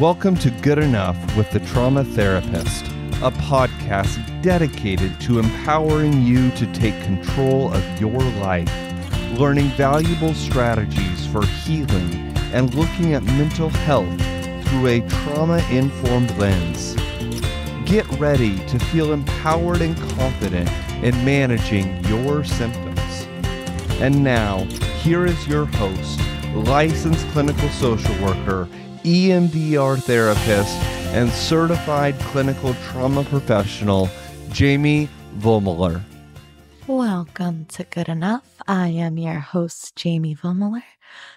Welcome to Good Enough with the Trauma Therapist, a podcast dedicated to empowering you to take control of your life, learning valuable strategies for healing, and looking at mental health through a trauma informed lens. Get ready to feel empowered and confident in managing your symptoms. And now, here is your host, licensed clinical social worker EMDR therapist, and certified clinical trauma professional, Jamie Vollmuller. Welcome to Good Enough. I am your host, Jamie Vollmuller.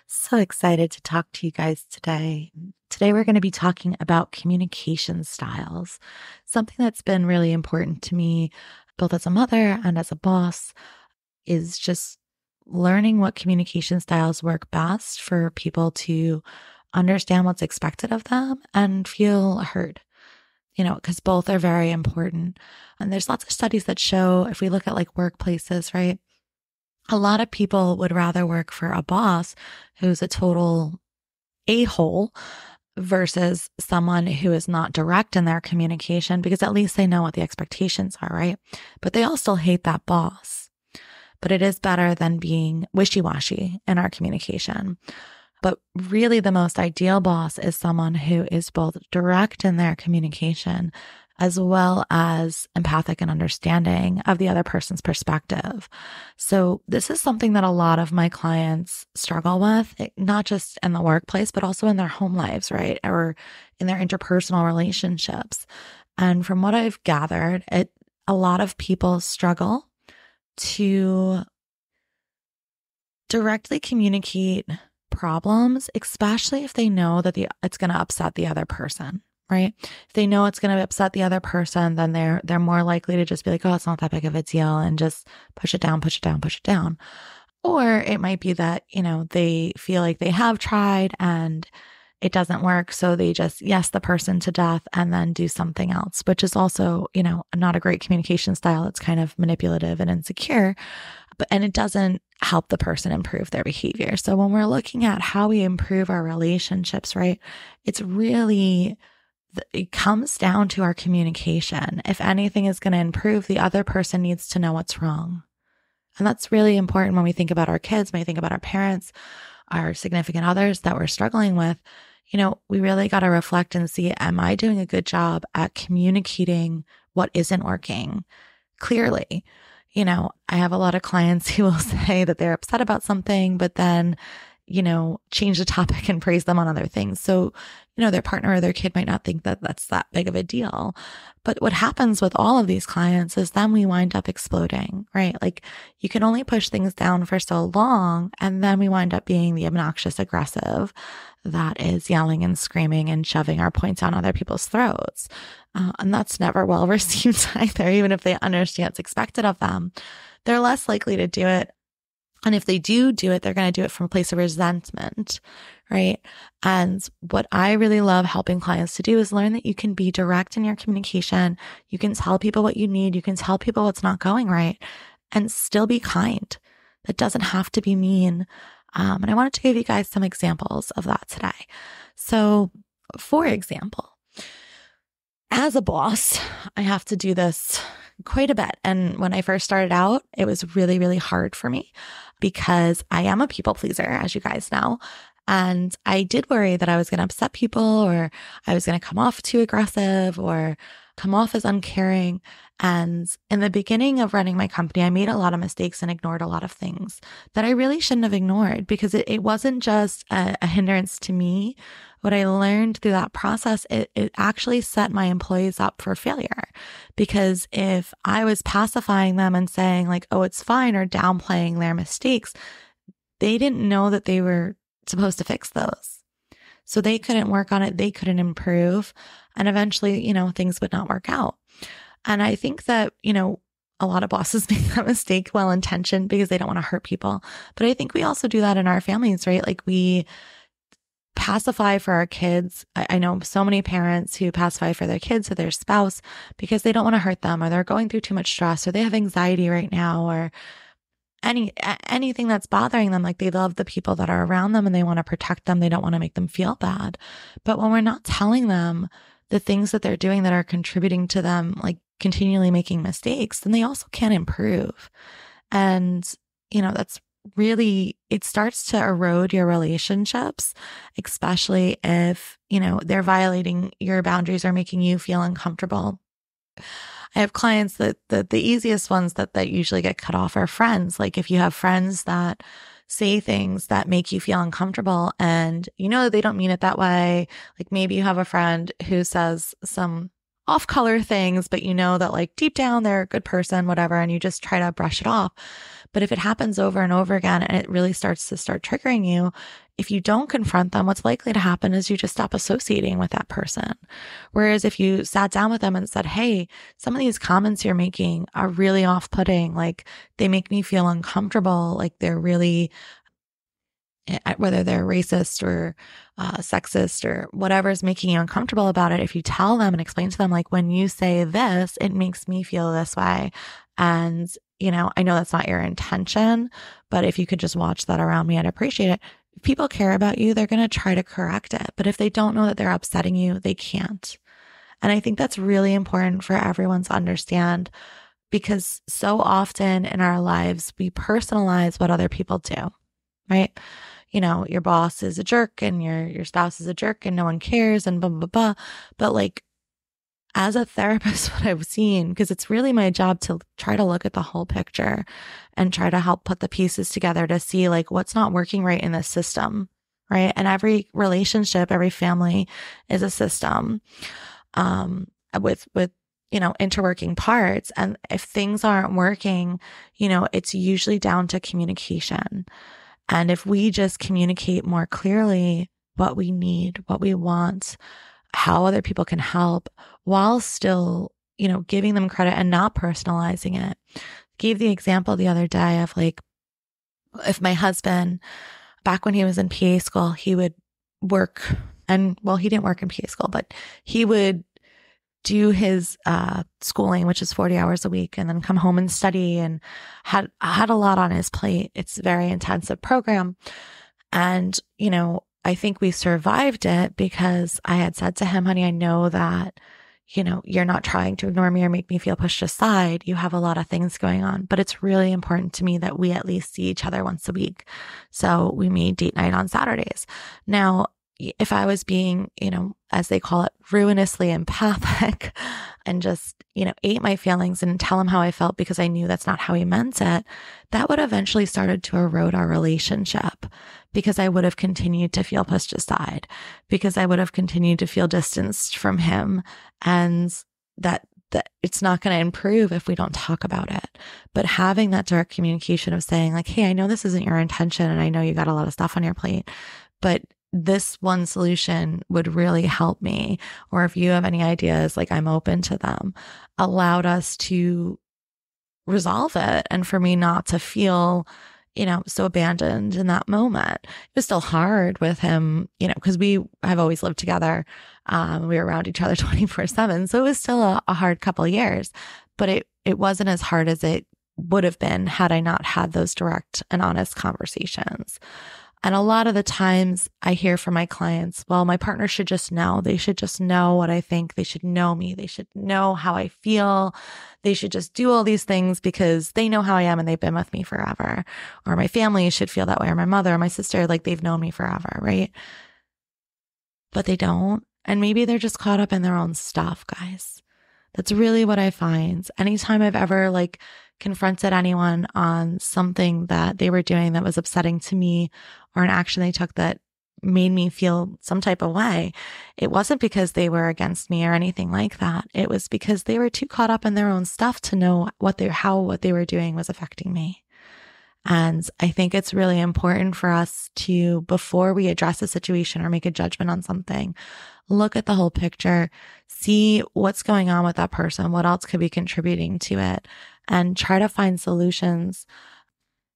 So excited to talk to you guys today. Today, we're going to be talking about communication styles, something that's been really important to me, both as a mother and as a boss, is just learning what communication styles work best for people to understand what's expected of them and feel heard you know, because both are very important. And there's lots of studies that show if we look at like workplaces, right? A lot of people would rather work for a boss who's a total a hole versus someone who is not direct in their communication because at least they know what the expectations are, right? But they all still hate that boss. But it is better than being wishy washy in our communication. But really, the most ideal boss is someone who is both direct in their communication as well as empathic and understanding of the other person's perspective. So, this is something that a lot of my clients struggle with, not just in the workplace, but also in their home lives, right? Or in their interpersonal relationships. And from what I've gathered, it, a lot of people struggle to directly communicate problems, especially if they know that the it's going to upset the other person, right? If they know it's going to upset the other person, then they're they're more likely to just be like, "Oh, it's not that big of a deal," and just push it down, push it down, push it down. Or it might be that, you know, they feel like they have tried and it doesn't work. So they just yes the person to death and then do something else, which is also, you know, not a great communication style. It's kind of manipulative and insecure but and it doesn't help the person improve their behavior. So when we're looking at how we improve our relationships, right? It's really it comes down to our communication. If anything is going to improve, the other person needs to know what's wrong. And that's really important when we think about our kids, when we think about our parents, our significant others that we're struggling with. You know, we really got to reflect and see am I doing a good job at communicating what isn't working clearly? you know, I have a lot of clients who will say that they're upset about something, but then you know, change the topic and praise them on other things. So, you know, their partner or their kid might not think that that's that big of a deal. But what happens with all of these clients is then we wind up exploding, right? Like you can only push things down for so long. And then we wind up being the obnoxious aggressive that is yelling and screaming and shoving our points down other people's throats. Uh, and that's never well received either, even if they understand it's expected of them. They're less likely to do it and if they do do it, they're going to do it from a place of resentment, right? And what I really love helping clients to do is learn that you can be direct in your communication. You can tell people what you need. You can tell people what's not going right and still be kind. That doesn't have to be mean. Um, and I wanted to give you guys some examples of that today. So, for example, as a boss, I have to do this quite a bit. And when I first started out, it was really, really hard for me because I am a people pleaser, as you guys know. And I did worry that I was going to upset people or I was going to come off too aggressive or come off as uncaring. And in the beginning of running my company, I made a lot of mistakes and ignored a lot of things that I really shouldn't have ignored because it, it wasn't just a, a hindrance to me what I learned through that process, it, it actually set my employees up for failure. Because if I was pacifying them and saying, like, oh, it's fine, or downplaying their mistakes, they didn't know that they were supposed to fix those. So they couldn't work on it, they couldn't improve. And eventually, you know, things would not work out. And I think that, you know, a lot of bosses make that mistake well intentioned because they don't want to hurt people. But I think we also do that in our families, right? Like we pacify for our kids. I, I, know so many parents who pacify for their kids or their spouse because they don't want to hurt them or they're going through too much stress or they have anxiety right now or any anything that's bothering them like they love the people that are around them and they want to protect them they don't want to make them feel bad but when we're not telling them the things that they're doing that are contributing to them like continually making mistakes then they also can't improve and you know that's really it starts to erode your relationships especially if you know they're violating your boundaries or making you feel uncomfortable i have clients that, that the easiest ones that that usually get cut off are friends like if you have friends that say things that make you feel uncomfortable and you know they don't mean it that way like maybe you have a friend who says some off color things but you know that like deep down they're a good person whatever and you just try to brush it off but if it happens over and over again and it really starts to start triggering you, if you don't confront them, what's likely to happen is you just stop associating with that person. Whereas if you sat down with them and said, Hey, some of these comments you're making are really off putting. Like they make me feel uncomfortable. Like they're really, eh, whether they're racist or uh, sexist or whatever is making you uncomfortable about it, if you tell them and explain to them, like, when you say this, it makes me feel this way. And you know, I know that's not your intention, but if you could just watch that around me, I'd appreciate it. If people care about you, they're going to try to correct it. But if they don't know that they're upsetting you, they can't. And I think that's really important for everyone to understand because so often in our lives, we personalize what other people do, right? You know, your boss is a jerk and your, your spouse is a jerk and no one cares and blah, blah, blah. But like as a therapist, what I've seen, because it's really my job to try to look at the whole picture and try to help put the pieces together to see like what's not working right in this system. Right. And every relationship, every family is a system. Um, with, with, you know, interworking parts. And if things aren't working, you know, it's usually down to communication. And if we just communicate more clearly what we need, what we want, how other people can help, while still, you know, giving them credit and not personalizing it. gave the example the other day of like, if my husband, back when he was in PA school, he would work and well, he didn't work in PA school, but he would do his uh, schooling, which is 40 hours a week, and then come home and study and had had a lot on his plate. It's a very intensive program. And, you know, I think we survived it because I had said to him, honey, I know that you know, you're not trying to ignore me or make me feel pushed aside. You have a lot of things going on, but it's really important to me that we at least see each other once a week. So we made date night on Saturdays. Now, if I was being, you know, as they call it, ruinously empathic and just, you know, ate my feelings and tell him how I felt because I knew that's not how he meant it, that would eventually started to erode our relationship because I would have continued to feel pushed aside, because I would have continued to feel distanced from him. And that, that it's not going to improve if we don't talk about it. But having that direct communication of saying, like, hey, I know this isn't your intention, and I know you got a lot of stuff on your plate, but this one solution would really help me. Or if you have any ideas, like, I'm open to them, allowed us to resolve it and for me not to feel you know, so abandoned in that moment. It was still hard with him, you know, because we have always lived together. Um, we were around each other 24 seven. So it was still a, a hard couple years, but it, it wasn't as hard as it would have been had I not had those direct and honest conversations. And a lot of the times I hear from my clients, well, my partner should just know. They should just know what I think. They should know me. They should know how I feel. They should just do all these things because they know how I am and they've been with me forever. Or my family should feel that way, or my mother, or my sister, like they've known me forever, right? But they don't. And maybe they're just caught up in their own stuff, guys. That's really what I find. Anytime I've ever like confronted anyone on something that they were doing that was upsetting to me or an action they took that made me feel some type of way, it wasn't because they were against me or anything like that. It was because they were too caught up in their own stuff to know what they how what they were doing was affecting me. And I think it's really important for us to, before we address a situation or make a judgment on something, look at the whole picture, see what's going on with that person, what else could be contributing to it, and try to find solutions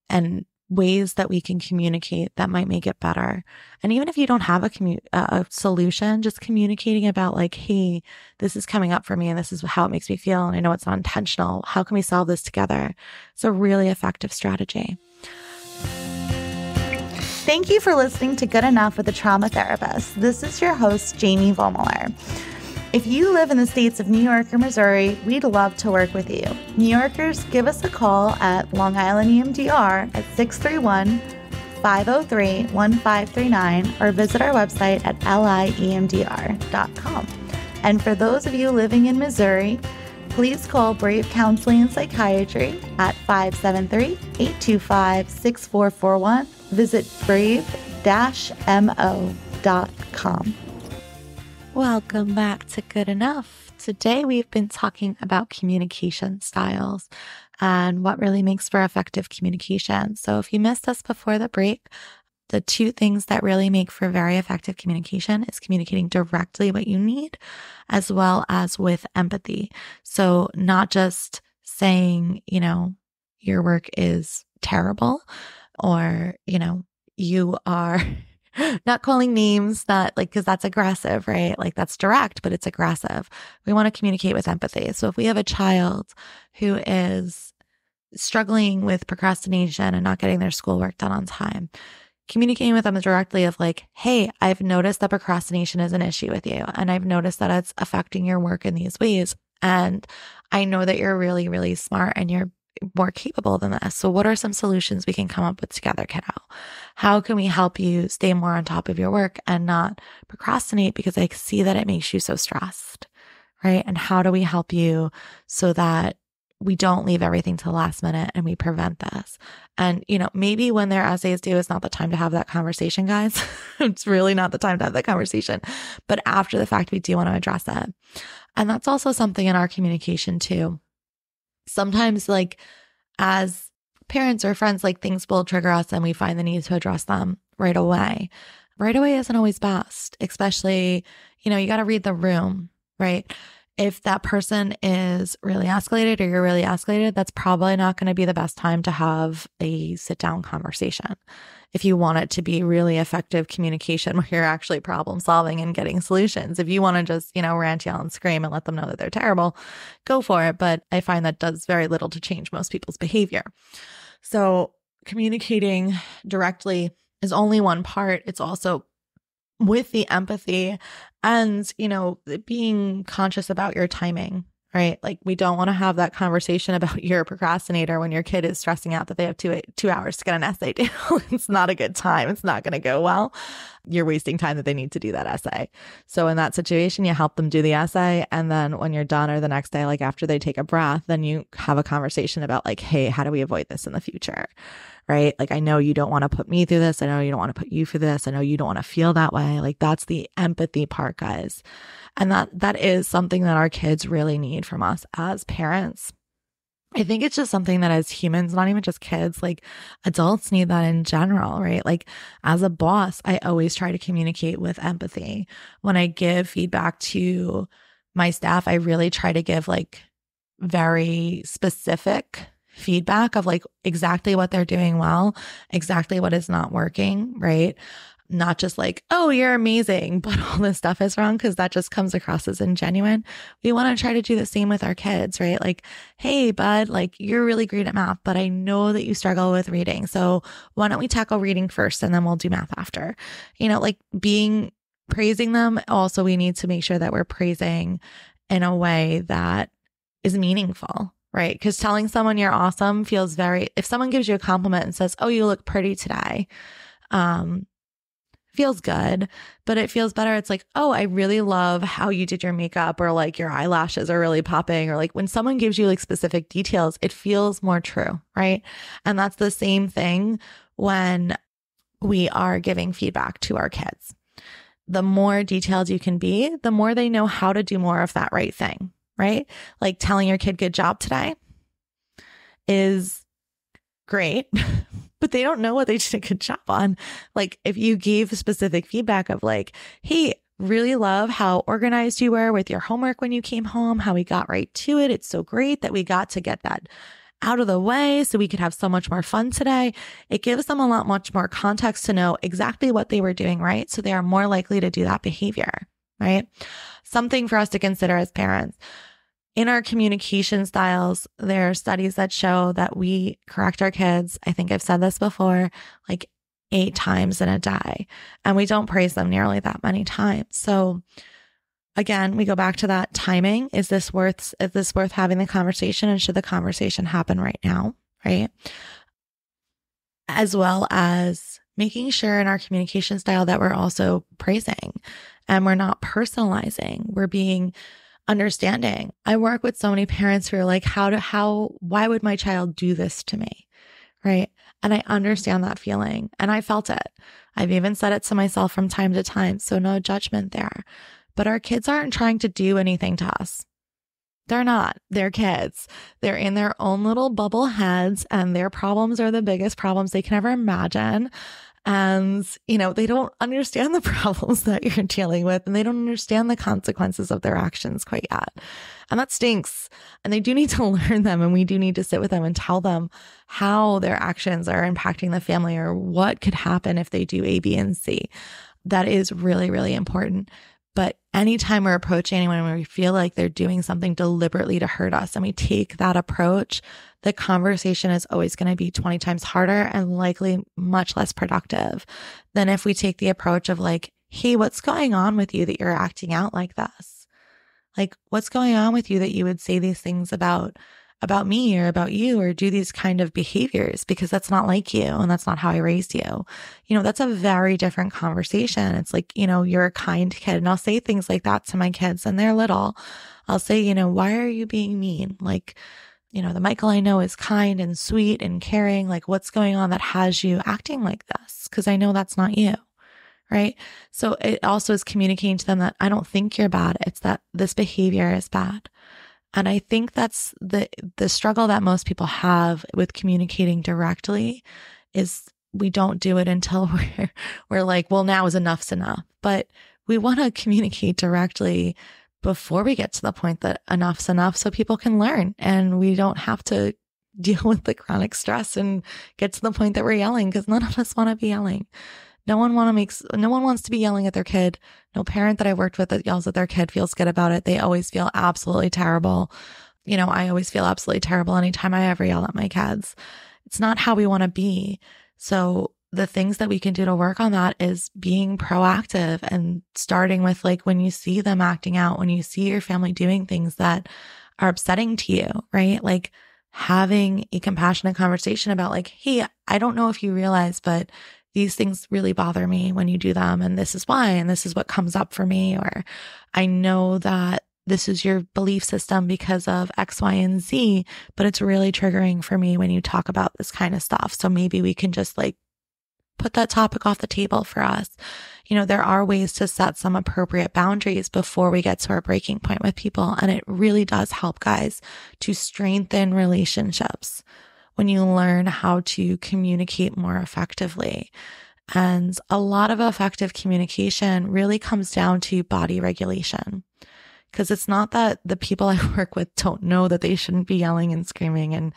and ways that we can communicate that might make it better. And even if you don't have a commu- uh, a solution, just communicating about like, hey, this is coming up for me and this is how it makes me feel and I know it's not intentional. How can we solve this together? It's a really effective strategy. Thank you for listening to Good Enough with a Trauma Therapist. This is your host, Jamie Vollmuller. If you live in the states of New York or Missouri, we'd love to work with you. New Yorkers, give us a call at Long Island EMDR at 631 503 1539 or visit our website at liemdr.com. And for those of you living in Missouri, please call Brave Counseling and Psychiatry at 573 825 6441. Visit brave mo.com. Welcome back to Good Enough. Today we've been talking about communication styles and what really makes for effective communication. So if you missed us before the break, the two things that really make for very effective communication is communicating directly what you need as well as with empathy. So not just saying, you know, your work is terrible or, you know, you are not calling names that like because that's aggressive right like that's direct but it's aggressive we want to communicate with empathy so if we have a child who is struggling with procrastination and not getting their schoolwork done on time communicating with them directly of like hey i've noticed that procrastination is an issue with you and i've noticed that it's affecting your work in these ways and i know that you're really really smart and you're more capable than this. So, what are some solutions we can come up with together, kiddo? How can we help you stay more on top of your work and not procrastinate? Because I see that it makes you so stressed, right? And how do we help you so that we don't leave everything to the last minute and we prevent this. And, you know, maybe when their essays due, it's not the time to have that conversation, guys. it's really not the time to have that conversation. But after the fact, we do want to address it. And that's also something in our communication too sometimes like as parents or friends, like things will trigger us and we find the need to address them right away. Right away isn't always best, especially, you know, you got to read the room, right? if that person is really escalated or you're really escalated, that's probably not going to be the best time to have a sit down conversation. If you want it to be really effective communication where you're actually problem solving and getting solutions, if you want to just, you know, rant, yell, and scream and let them know that they're terrible, go for it. But I find that does very little to change most people's behavior. So communicating directly is only one part. It's also with the empathy and, you know, being conscious about your timing, right? Like we don't want to have that conversation about your procrastinator when your kid is stressing out that they have two, two hours to get an essay due. it's not a good time. It's not going to go well. You're wasting time that they need to do that essay. So in that situation, you help them do the essay. And then when you're done or the next day, like after they take a breath, then you have a conversation about like, Hey, how do we avoid this in the future? right? Like, I know you don't want to put me through this. I know you don't want to put you through this. I know you don't want to feel that way. Like, that's the empathy part, guys. And that, that is something that our kids really need from us as parents. I think it's just something that as humans, not even just kids, like adults need that in general, right? Like as a boss, I always try to communicate with empathy. When I give feedback to my staff, I really try to give like very specific feedback of like exactly what they're doing well, exactly what is not working, right? Not just like, oh, you're amazing, but all this stuff is wrong because that just comes across as ingenuine. We want to try to do the same with our kids, right? Like, hey, bud, like you're really great at math, but I know that you struggle with reading. So why don't we tackle reading first and then we'll do math after? You know, like being praising them. Also, we need to make sure that we're praising in a way that is meaningful, right? Because telling someone you're awesome feels very, if someone gives you a compliment and says, Oh, you look pretty today, um, feels good, but it feels better. It's like, Oh, I really love how you did your makeup or like your eyelashes are really popping. Or like when someone gives you like specific details, it feels more true, right? And that's the same thing when we are giving feedback to our kids. The more detailed you can be, the more they know how to do more of that right thing right? Like telling your kid good job today is great, but they don't know what they did a good job on. Like if you give specific feedback of like, hey, really love how organized you were with your homework when you came home, how we got right to it. It's so great that we got to get that out of the way so we could have so much more fun today. It gives them a lot much more context to know exactly what they were doing right. So they are more likely to do that behavior, right? Something for us to consider as parents in our communication styles, there are studies that show that we correct our kids. I think I've said this before, like eight times in a day, and we don't praise them nearly that many times. So, again, we go back to that timing. Is this worth is this worth having the conversation, and should the conversation happen right now? Right, as well as making sure in our communication style that we're also praising and we're not personalizing. We're being understanding. I work with so many parents who are like, how to, how, why would my child do this to me? Right. And I understand that feeling and I felt it. I've even said it to myself from time to time. So no judgment there. But our kids aren't trying to do anything to us. They're not. They're kids. They're in their own little bubble heads and their problems are the biggest problems they can ever imagine. And, you know, they don't understand the problems that you're dealing with and they don't understand the consequences of their actions quite yet. And that stinks. And they do need to learn them. And we do need to sit with them and tell them how their actions are impacting the family or what could happen if they do A, B, and C. That is really, really important. But anytime we're approaching anyone and we feel like they're doing something deliberately to hurt us and we take that approach, the conversation is always going to be 20 times harder and likely much less productive than if we take the approach of like, hey, what's going on with you that you're acting out like this? Like, what's going on with you that you would say these things about? about me or about you or do these kind of behaviors because that's not like you and that's not how I raised you. You know, that's a very different conversation. It's like, you know, you're a kind kid. And I'll say things like that to my kids and they're little. I'll say, you know, why are you being mean? Like, you know, the Michael I know is kind and sweet and caring. Like, what's going on that has you acting like this? Because I know that's not you. Right. So it also is communicating to them that I don't think you're bad. It's that this behavior is bad. And I think that's the, the struggle that most people have with communicating directly is we don't do it until we're, we're like, well, now is enough's enough. But we want to communicate directly before we get to the point that enough's enough so people can learn and we don't have to deal with the chronic stress and get to the point that we're yelling because none of us want to be yelling. No one want to make, no one wants to be yelling at their kid. No parent that I worked with that yells at their kid feels good about it. They always feel absolutely terrible. You know, I always feel absolutely terrible anytime I ever yell at my kids. It's not how we want to be. So the things that we can do to work on that is being proactive and starting with like when you see them acting out, when you see your family doing things that are upsetting to you, right? Like having a compassionate conversation about like, hey, I don't know if you realize, but these things really bother me when you do them. And this is why, and this is what comes up for me. Or I know that this is your belief system because of X, Y, and Z, but it's really triggering for me when you talk about this kind of stuff. So maybe we can just like put that topic off the table for us. You know, there are ways to set some appropriate boundaries before we get to our breaking point with people. And it really does help guys to strengthen relationships when you learn how to communicate more effectively. And a lot of effective communication really comes down to body regulation. Because it's not that the people I work with don't know that they shouldn't be yelling and screaming and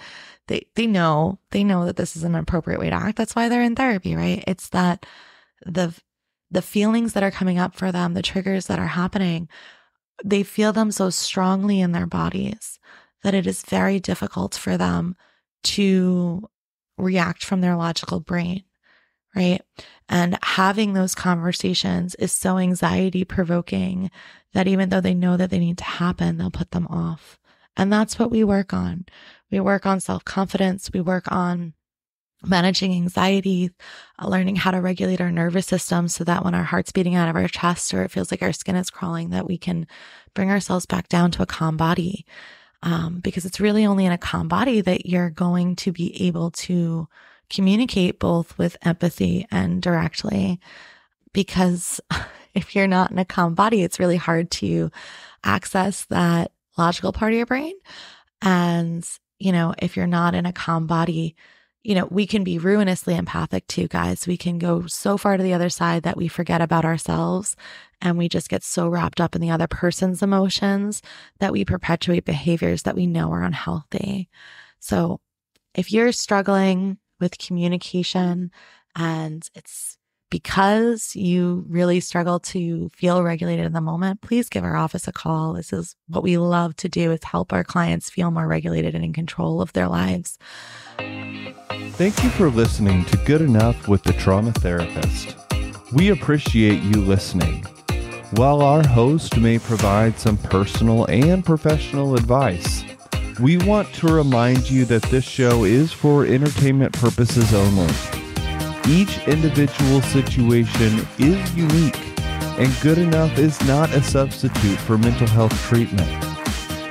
they, they know, they know that this is an appropriate way to act. That's why they're in therapy, right? It's that the, the feelings that are coming up for them, the triggers that are happening, they feel them so strongly in their bodies that it is very difficult for them to react from their logical brain right? And having those conversations is so anxiety provoking that even though they know that they need to happen, they'll put them off. And that's what we work on. We work on self confidence. We work on managing anxiety, uh, learning how to regulate our nervous system so that when our heart's beating out of our chest or it feels like our skin is crawling, that we can bring ourselves back down to a calm body. Um, because it's really only in a calm body that you're going to be able to communicate both with empathy and directly. Because if you're not in a calm body, it's really hard to access that logical part of your brain. And, you know, if you're not in a calm body, you know, we can be ruinously empathic too, guys. We can go so far to the other side that we forget about ourselves and we just get so wrapped up in the other person's emotions that we perpetuate behaviors that we know are unhealthy. So if you're struggling with communication. And it's because you really struggle to feel regulated in the moment, please give our office a call. This is what we love to do is help our clients feel more regulated and in control of their lives. Thank you for listening to Good Enough with the Trauma Therapist. We appreciate you listening. While our host may provide some personal and professional advice, we want to remind you that this show is for entertainment purposes only. Each individual situation is unique, and good enough is not a substitute for mental health treatment.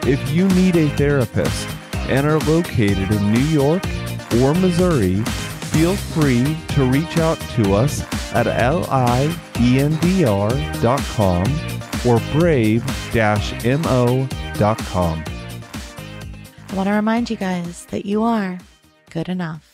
If you need a therapist and are located in New York or Missouri, feel free to reach out to us at liendr.com or brave-mo.com. I want to remind you guys that you are good enough.